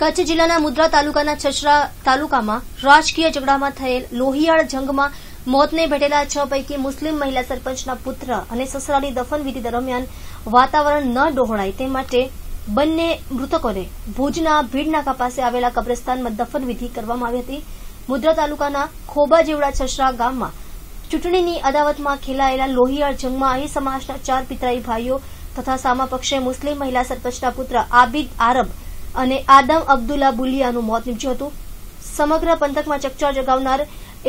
કચ્છ જિલ્લાના મુદ્રા તાલુકાના છછરા તાલુકામાં રાજકીય ઝઘડામાં થયેલ લોહિયાળ જંગમાં મોતને ભેટેલા છ પૈકી મુસ્લિમ મહિલા સરપંચના પુત્ર અને સસરાની દફનવિધિ દરમિયાન વાતાવરણ ન ડહોળાય તે માટે બંને મૃતકોને ભુજના ભીડનાકા પાસે આવેલા કબ્રસ્તાનમાં દફનવિધિ કરવામાં આવી હતી મુદ્રા તાલુકાના ખોબા જેવડા છછરા ગામમાં ચૂંટણીની અદાવતમાં ખેલાયેલા લોહિયાળ જંગમાં અહીં સમાજના ચાર પિતરાઈ ભાઈઓ તથા સામા પક્ષે મુસ્લિમ મહિલા સરપંચના પુત્ર આબિદ આરબ અને આદમ અબ્દુલ્લા બુલિયાનું મોત નીપજ્યું હતું સમગ્ર પંથકમાં ચકચાર જગાવનાર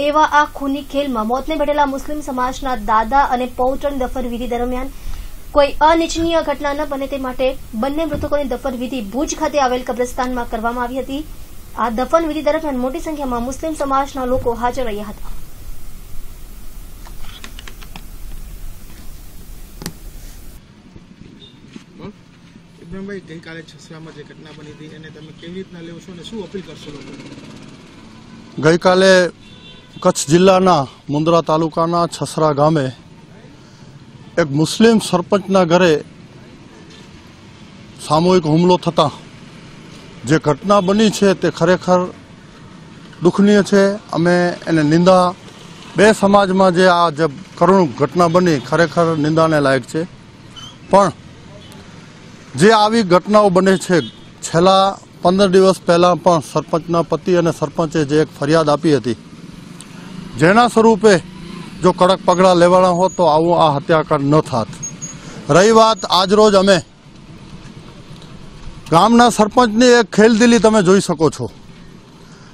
એવા આ ખૂની ખેલમાં મોતને ભેટેલા મુસ્લિમ સમાજના દાદા અને પૌત્રની દફરવિધિ દરમિયાન કોઈ અનિચ્છનીય ઘટના ન બને તે માટે બંને મૃતકોની દફરવિધિ ભુજ ખાતે આવેલ કબ્રસ્તાનમાં કરવામાં આવી હતી આ દફનવિધિ દરમિયાન મોટી સંખ્યામાં મુસ્લિમ સમાજના લોકો હાજર રહ્યા હતા બ્રહ્મભાઈ ગઈકાલે છસરામાં જે ઘટના બની હતી એને તમે કેવી રીતના લેવો છો અને શું અપીલ કરશો ગઈકાલે કચ્છ જિલ્લાના મુન્દ્રા તાલુકાના છસરા ગામે એક મુસ્લિમ સરપંચના ઘરે સામૂહિક હુમલો થતા જે ઘટના બની છે તે ખરેખર દુઃખનીય છે અમે એને નિંદા બે સમાજમાં જે આ જે કરુણ ઘટના બની ખરેખર નિંદાને લાયક છે પણ જે આવી ઘટનાઓ બને છે છેલ્લા પંદર દિવસ પહેલાં પણ સરપંચના પતિ અને સરપંચે જે એક ફરિયાદ આપી હતી જેના સ્વરૂપે જો કડક પગલાં લેવાના હોત તો આવું આ હત્યાકાંડ ન થાત રહી વાત આજરોજ અમે ગામના સરપંચની એક ખેલદીલી તમે જોઈ શકો છો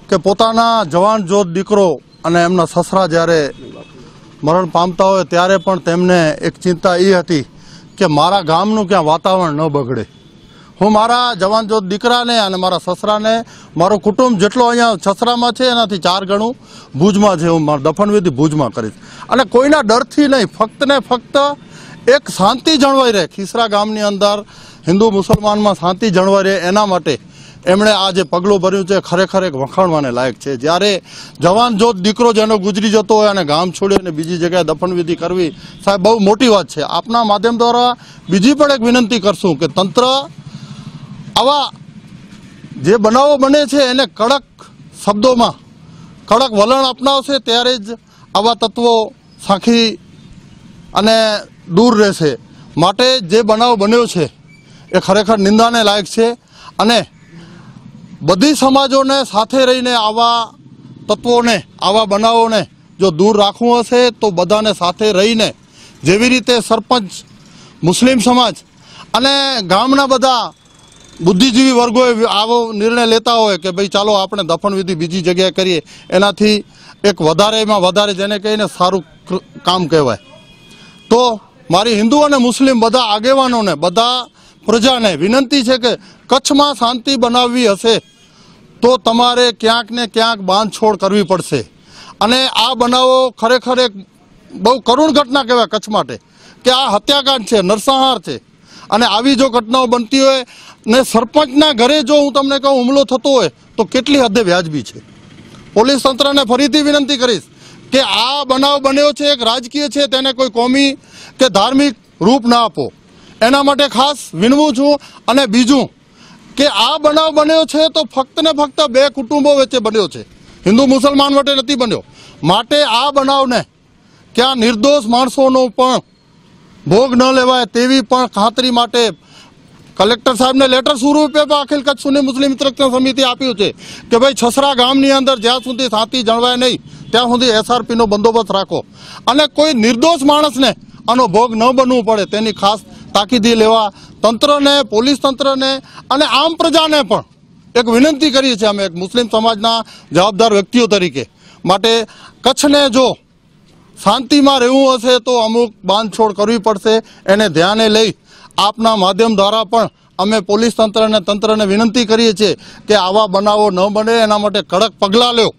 કે પોતાના જવાન જોત દીકરો અને એમના સસરા જ્યારે મરણ પામતા હોય ત્યારે પણ તેમને એક ચિંતા એ હતી કે મારા ગામનું ક્યાં વાતાવરણ ન બગડે હું મારા જવાન જો દીકરાને અને મારા સસરાને મારું કુટુંબ જેટલો અહીંયા છસરામાં છે એનાથી ચાર ગણું ભુજમાં છે હું મારા દફનવિધિ ભુજમાં કરીશ અને કોઈના ડરથી નહીં ફક્ત ને ફક્ત એક શાંતિ જળવાઈ રહે ખીસરા ગામની અંદર હિન્દુ મુસલમાનમાં શાંતિ જળવાઈ રહે એના માટે એમણે આ જે પગલું ભર્યું છે ખરેખર એક વખાણવાને લાયક છે જ્યારે જવાન જો દીકરો જેનો ગુજરી જતો હોય અને ગામ છોડી અને બીજી જગ્યાએ દફનવિધિ કરવી સાહેબ બહુ મોટી વાત છે આપના માધ્યમ દ્વારા બીજી પણ એક વિનંતી કરશું કે તંત્ર આવા જે બનાવો બને છે એને કડક શબ્દોમાં કડક વલણ અપનાવશે ત્યારે જ આવા તત્વો સાખી અને દૂર રહેશે માટે જે બનાવ બન્યો છે એ ખરેખર નિંદાને લાયક છે અને બધી સમાજોને સાથે રહીને આવા તત્વોને આવા બનાવોને જો દૂર રાખવું હશે તો બધાને સાથે રહીને જેવી રીતે સરપંચ મુસ્લિમ સમાજ અને ગામના બધા બુદ્ધિજીવી વર્ગોએ આવો નિર્ણય લેતા હોય કે ભાઈ ચાલો આપણે દફન વિધિ બીજી જગ્યાએ કરીએ એનાથી એક વધારેમાં વધારે જેને કહીને સારું કામ કહેવાય તો મારી હિન્દુ અને મુસ્લિમ બધા આગેવાનોને બધા પ્રજાને વિનંતી છે કે કચ્છમાં શાંતિ બનાવવી હશે તો તમારે ક્યાંક ને ક્યાંક બાંધછોડ કરવી પડશે અને આ બનાવો ખરેખર એક બહુ કરુણ ઘટના કહેવાય કચ્છ માટે કે આ હત્યાકાંડ છે નરસંહાર છે અને આવી જો ઘટનાઓ બનતી હોય ને સરપંચના ઘરે જો હું તમને કહું હુમલો થતો હોય તો કેટલી હદે વ્યાજબી છે પોલીસ તંત્રને ફરીથી વિનંતી કરીશ કે આ બનાવ બન્યો છે એક રાજકીય છે તેને કોઈ કોમી કે ધાર્મિક રૂપ ના આપો એના માટે ખાસ વિનવું છું અને બીજું કે આ બનાવ બન્યો છે તો ફક્ત ને ફક્ત બે કુટુંબો વચ્ચે બન્યો છે હિન્દુ મુસલમાન વચ્ચે નથી બન્યો માટે આ બનાવને ક્યાં નિર્દોષ માણસોનો પણ ભોગ ન લેવાય તેવી પણ ખાતરી માટે કલેક્ટર સાહેબને લેટર સ્વરૂપે પણ અખિલ કચ્છ સુની મુસ્લિમ મિત્ર સમિતિ આપ્યું છે કે ભાઈ છસરા ગામની અંદર જ્યાં સુધી શાંતિ જળવાય નહીં ત્યાં સુધી એસઆરપીનો બંદોબસ્ત રાખો અને કોઈ નિર્દોષ માણસને આનો ભોગ ન બનવું પડે તેની ખાસ તાકીદી લેવા તંત્રને પોલીસ તંત્રને અને આમ પ્રજાને પણ એક વિનંતી કરીએ છીએ અમે એક મુસ્લિમ સમાજના જવાબદાર વ્યક્તિઓ તરીકે માટે કચ્છને જો શાંતિમાં રહેવું હશે તો અમુક બાંધછોડ કરવી પડશે એને ધ્યાને લઈ આપના માધ્યમ દ્વારા પણ અમે પોલીસ તંત્ર અને તંત્રને વિનંતી કરીએ છીએ કે આવા બનાવો ન બને એના માટે કડક પગલાં લ્યો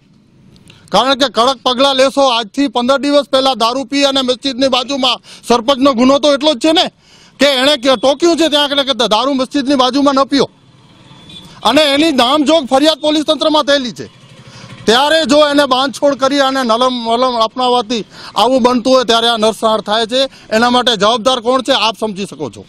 કારણ કે કડક પગલાં લેશો આજથી પંદર દિવસ પહેલાં દારૂ પી અને મસ્જિદની બાજુમાં સરપંચનો ગુનો તો એટલો જ છે ને કે એણે ટોક્યું છે ત્યાં આગળ કે દારૂ મસ્જિદની બાજુમાં ન પીઓ અને એની નામજોગ ફરિયાદ પોલીસ તંત્રમાં થયેલી છે ત્યારે જો એને બાંધછોડ કરી અને નલમ વલમ અપનાવવાથી આવું બનતું હોય ત્યારે આ નરસંહાર થાય છે એના માટે જવાબદાર કોણ છે આપ સમજી શકો છો